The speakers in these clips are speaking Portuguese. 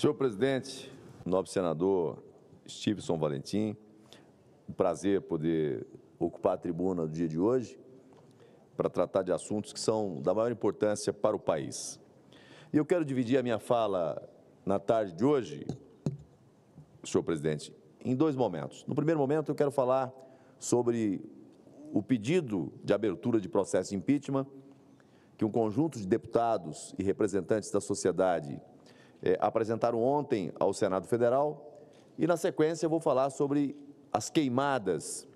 Senhor presidente, nobre senador Stevenson Valentim, um prazer poder ocupar a tribuna do dia de hoje para tratar de assuntos que são da maior importância para o país. E eu quero dividir a minha fala na tarde de hoje, senhor presidente, em dois momentos. No primeiro momento, eu quero falar sobre o pedido de abertura de processo de impeachment que um conjunto de deputados e representantes da sociedade é, apresentaram ontem ao Senado Federal. E, na sequência, eu vou falar sobre as queimadas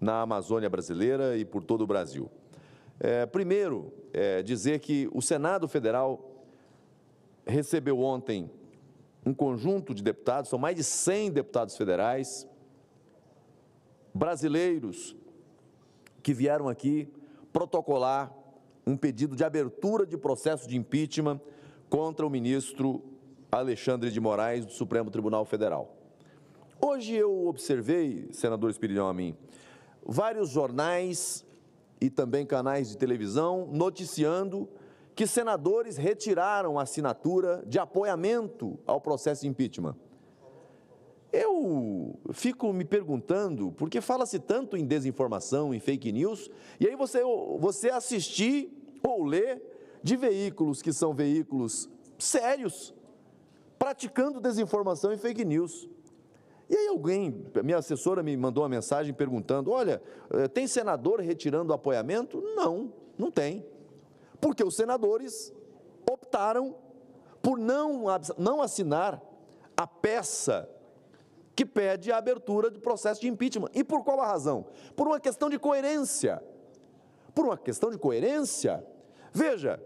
na Amazônia brasileira e por todo o Brasil. É, primeiro, é, dizer que o Senado Federal recebeu ontem um conjunto de deputados, são mais de 100 deputados federais, brasileiros, que vieram aqui protocolar um pedido de abertura de processo de impeachment contra o ministro Alexandre de Moraes, do Supremo Tribunal Federal. Hoje eu observei, senador Espirilhão, a mim, vários jornais e também canais de televisão noticiando que senadores retiraram a assinatura de apoiamento ao processo de impeachment. Eu fico me perguntando, porque fala-se tanto em desinformação, em fake news, e aí você, você assistir ou ler de veículos que são veículos sérios, praticando desinformação e fake news. E aí alguém, minha assessora me mandou uma mensagem perguntando: olha, eh, tem senador retirando o apoiamento? Não, não tem. Porque os senadores optaram por não, não assinar a peça que pede a abertura do processo de impeachment. E por qual a razão? Por uma questão de coerência. Por uma questão de coerência. Veja,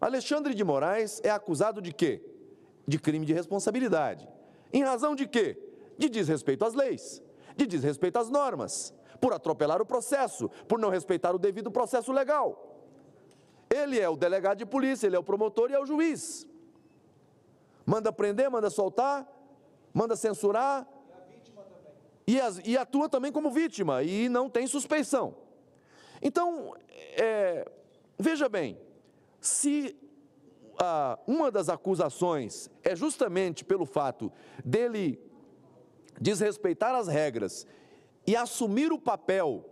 Alexandre de Moraes é acusado de quê? de crime de responsabilidade. Em razão de quê? De desrespeito às leis, de desrespeito às normas, por atropelar o processo, por não respeitar o devido processo legal. Ele é o delegado de polícia, ele é o promotor e é o juiz. Manda prender, manda soltar, manda censurar. E, as, e atua também como vítima e não tem suspeição. Então, é, veja bem, se ah, uma das acusações é justamente pelo fato dele desrespeitar as regras e assumir o papel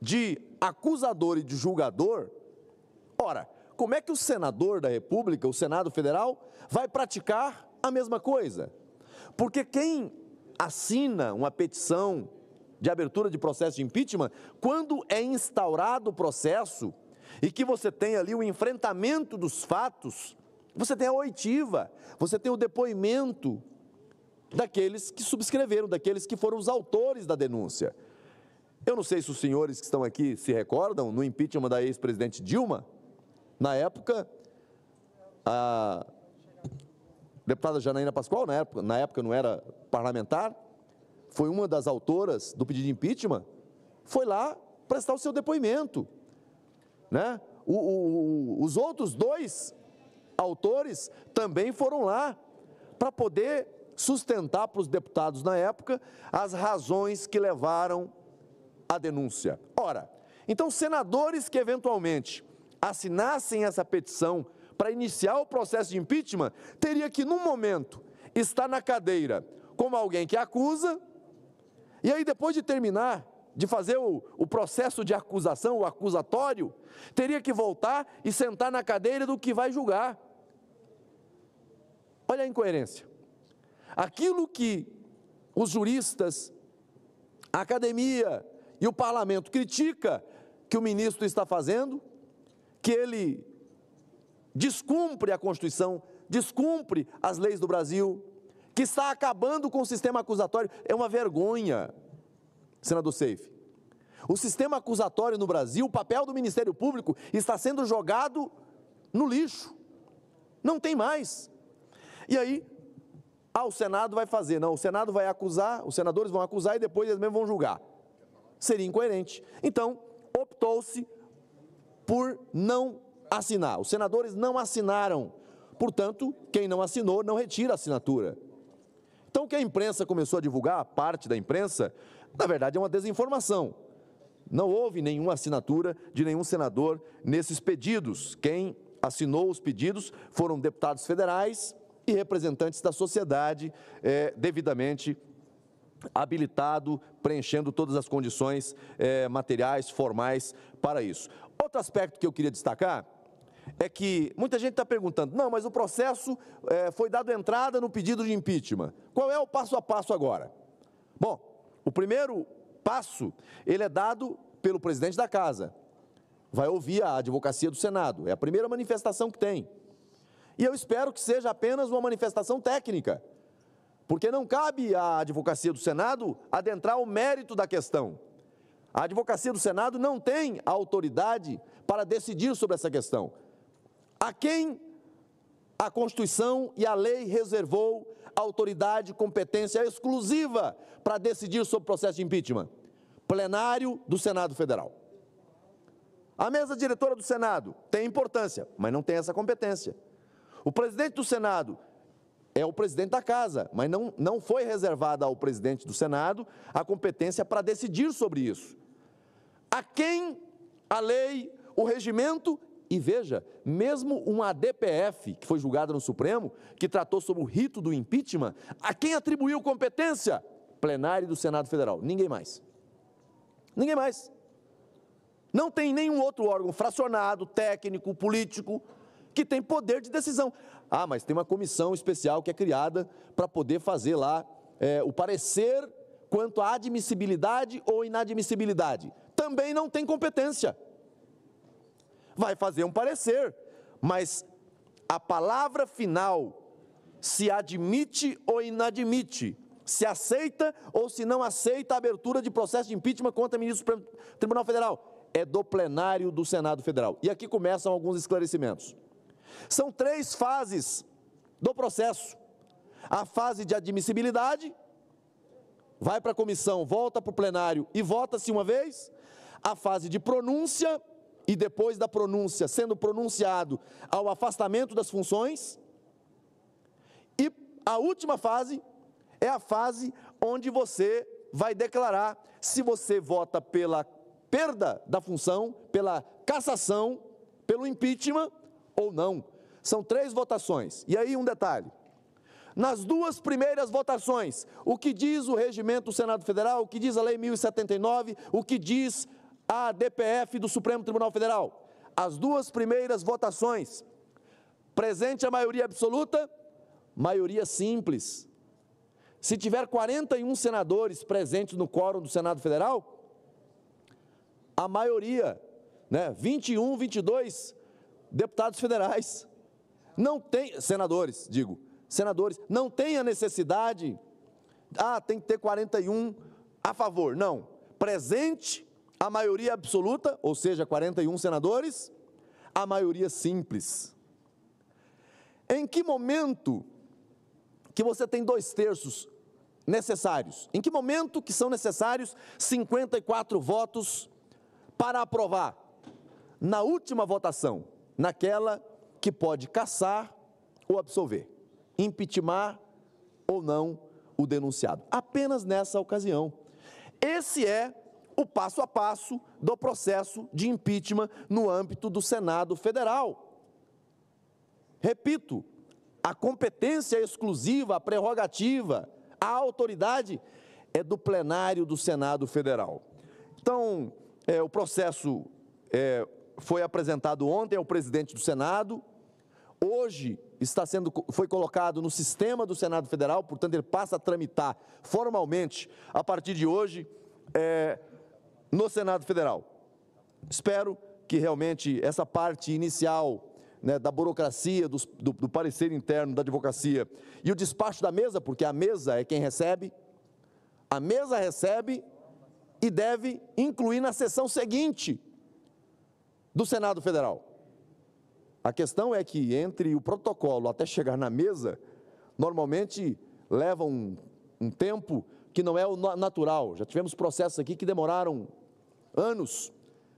de acusador e de julgador, ora, como é que o senador da República, o Senado Federal, vai praticar a mesma coisa? Porque quem assina uma petição de abertura de processo de impeachment, quando é instaurado o processo, e que você tem ali o enfrentamento dos fatos, você tem a oitiva, você tem o depoimento daqueles que subscreveram, daqueles que foram os autores da denúncia. Eu não sei se os senhores que estão aqui se recordam no impeachment da ex-presidente Dilma, na época, a deputada Janaína Pascoal, na época, na época não era parlamentar, foi uma das autoras do pedido de impeachment, foi lá prestar o seu depoimento. Né? O, o, o, os outros dois autores também foram lá para poder sustentar para os deputados na época as razões que levaram à denúncia. Ora, então senadores que eventualmente assinassem essa petição para iniciar o processo de impeachment, teria que, num momento, estar na cadeira como alguém que acusa, e aí, depois de terminar de fazer o, o, processo de acusação, o acusatório, teria que voltar e sentar na cadeira do que vai julgar. Olha a incoerência. Aquilo que os juristas, a academia e o parlamento critica que o ministro está fazendo, que ele descumpre a Constituição, descumpre as leis do Brasil, que está acabando com o sistema acusatório, é uma vergonha senador Seif. O sistema acusatório no Brasil, o papel do Ministério Público está sendo jogado no lixo. Não tem mais. E aí, ah, o Senado vai fazer. Não, o Senado vai acusar, os senadores vão acusar e depois eles mesmos vão julgar. Seria incoerente. Então, optou-se por não assinar. Os senadores não assinaram. Portanto, quem não assinou não retira a assinatura. Então, o que a imprensa começou a divulgar, parte da imprensa, na verdade, é uma desinformação. Não houve nenhuma assinatura de nenhum senador nesses pedidos. Quem assinou os pedidos foram deputados federais e representantes da sociedade é, devidamente habilitado, preenchendo todas as condições é, materiais, formais para isso. Outro aspecto que eu queria destacar é que muita gente está perguntando: não, mas o processo é, foi dado entrada no pedido de impeachment. Qual é o passo a passo agora? Bom, o primeiro passo, ele é dado pelo presidente da casa. Vai ouvir a advocacia do Senado. É a primeira manifestação que tem. E eu espero que seja apenas uma manifestação técnica, porque não cabe à advocacia do Senado adentrar o mérito da questão. A advocacia do Senado não tem autoridade para decidir sobre essa questão. A quem a Constituição e a lei reservou autoridade autoridade competência exclusiva para decidir sobre o processo de impeachment. Plenário do Senado Federal. A mesa diretora do Senado tem importância, mas não tem essa competência. O presidente do Senado é o presidente da casa, mas não, não foi reservada ao presidente do Senado a competência para decidir sobre isso. A quem a lei, o regimento e veja, mesmo uma ADPF, que foi julgada no Supremo, que tratou sobre o rito do impeachment, a quem atribuiu competência? Plenário do Senado Federal. Ninguém mais. Ninguém mais. Não tem nenhum outro órgão fracionado, técnico, político, que tem poder de decisão. Ah, mas tem uma comissão especial que é criada para poder fazer lá é, o parecer quanto à admissibilidade ou inadmissibilidade. Também não tem competência vai fazer um parecer, mas a palavra final se admite ou inadmite, se aceita ou se não aceita a abertura de processo de impeachment contra ministro do Supremo Tribunal Federal, é do plenário do Senado Federal. E aqui começam alguns esclarecimentos. São três fases do processo: a fase de admissibilidade, vai para a comissão, volta para o plenário e vota-se uma vez. A fase de pronúncia, e depois da pronúncia, sendo pronunciado ao afastamento das funções. E a última fase é a fase onde você vai declarar se você vota pela perda da função, pela cassação, pelo impeachment ou não. São três votações. E aí um detalhe. Nas duas primeiras votações, o que diz o regimento do Senado Federal, o que diz a Lei 1079, o que diz à DPF do Supremo Tribunal Federal. As duas primeiras votações, presente a maioria absoluta, maioria simples. Se tiver 41 senadores presentes no quórum do Senado Federal, a maioria, né, 21, 22 deputados federais, não tem, senadores, digo, senadores, não tem a necessidade, ah, tem que ter 41 a favor, não. Presente a maioria absoluta, ou seja, 41 senadores, a maioria simples. Em que momento que você tem dois terços necessários? Em que momento que são necessários 54 votos para aprovar? Na última votação, naquela que pode caçar ou absolver, impeachment ou não o denunciado. Apenas nessa ocasião. Esse é o passo a passo do processo de impeachment no âmbito do Senado Federal. Repito, a competência exclusiva, a prerrogativa, a autoridade é do plenário do Senado Federal. Então, é, o processo é, foi apresentado ontem ao presidente do Senado, hoje está sendo, foi colocado no sistema do Senado Federal, portanto, ele passa a tramitar formalmente a partir de hoje. É, no Senado Federal. Espero que realmente essa parte inicial né, da burocracia, do, do, do parecer interno da advocacia e o despacho da mesa, porque a mesa é quem recebe, a mesa recebe e deve incluir na sessão seguinte do Senado Federal. A questão é que entre o protocolo até chegar na mesa, normalmente leva um, um tempo que não é o natural. Já tivemos processos aqui que demoraram anos.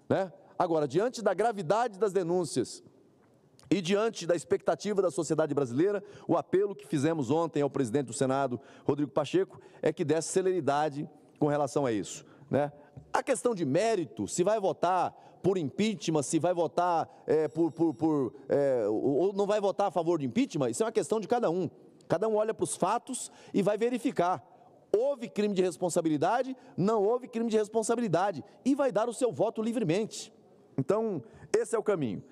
Né? Agora, diante da gravidade das denúncias e diante da expectativa da sociedade brasileira, o apelo que fizemos ontem ao presidente do Senado, Rodrigo Pacheco, é que desse celeridade com relação a isso. Né? A questão de mérito, se vai votar por impeachment, se vai votar é, por. por, por é, ou não vai votar a favor de impeachment, isso é uma questão de cada um. Cada um olha para os fatos e vai verificar. Houve crime de responsabilidade? Não houve crime de responsabilidade. E vai dar o seu voto livremente. Então, esse é o caminho.